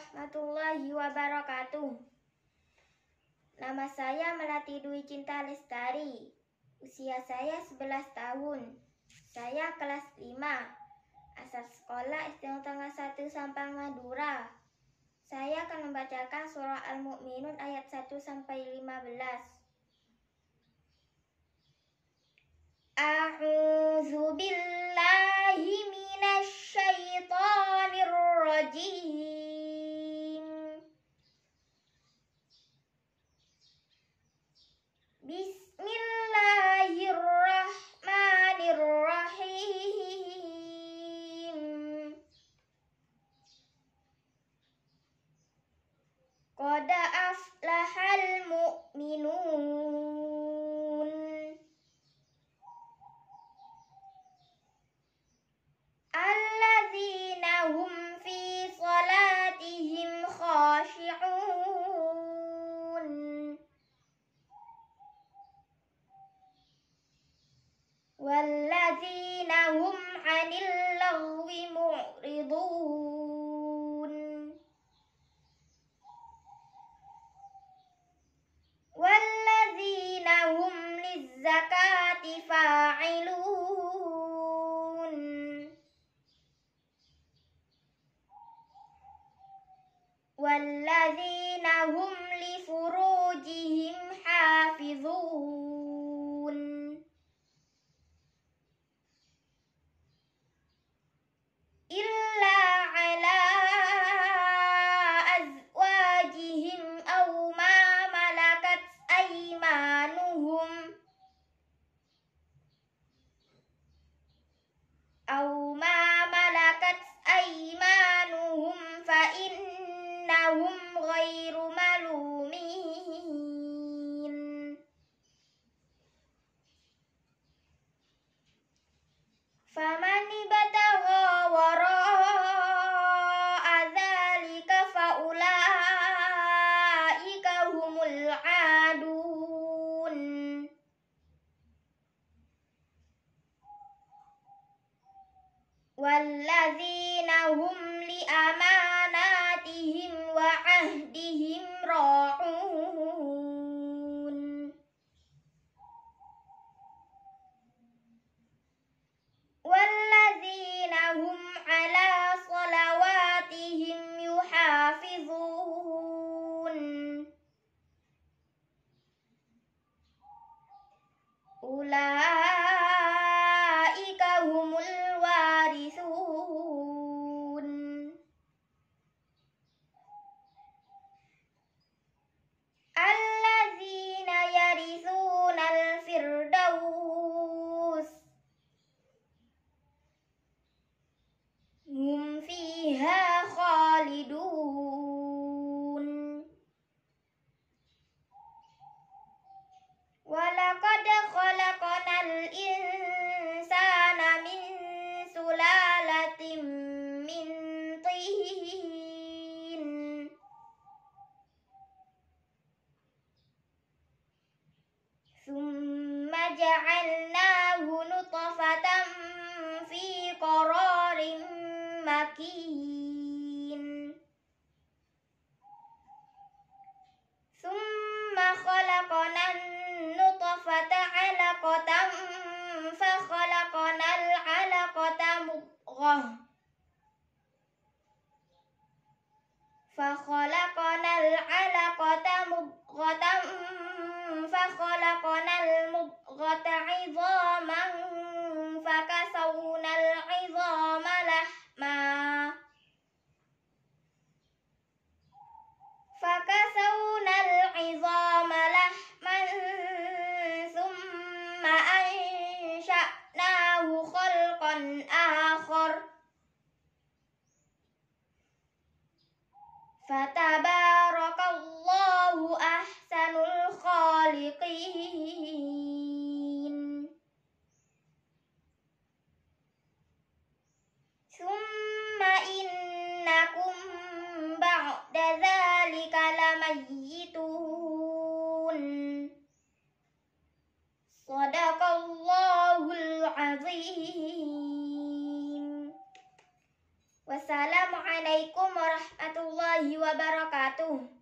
warahmatullahi wabarakatuh. Nama saya Melati Dwi Cinta Lestari. Usia saya 11 tahun. Saya kelas 5. Asal sekolah SMA Tengah 1 Sampang Madura. Saya akan membacakan surah Al-Mu'minun ayat 1 sampai 15. A'udzu billahi قد أفلح المؤمنون الذين هم في صلاتهم خاشعون والذين هم عن اللغو معرضون لهم غير ما أهدهم راعون والذين هم على صلواتهم يحافظون أولئك فجعلناه نطفة في قرار مكين ثم خلقنا النطفة علقة فخلقنا العلقة مضغة فخلقنا العلقة مضغة فخلقنا المضغة عظاما فكسونا العظام لحما فكسونا العظام لحما ثم أنشأناه خلقا آخر فتبارك ميتون صدق الله العظيم والسلام عليكم ورحمة الله وبركاته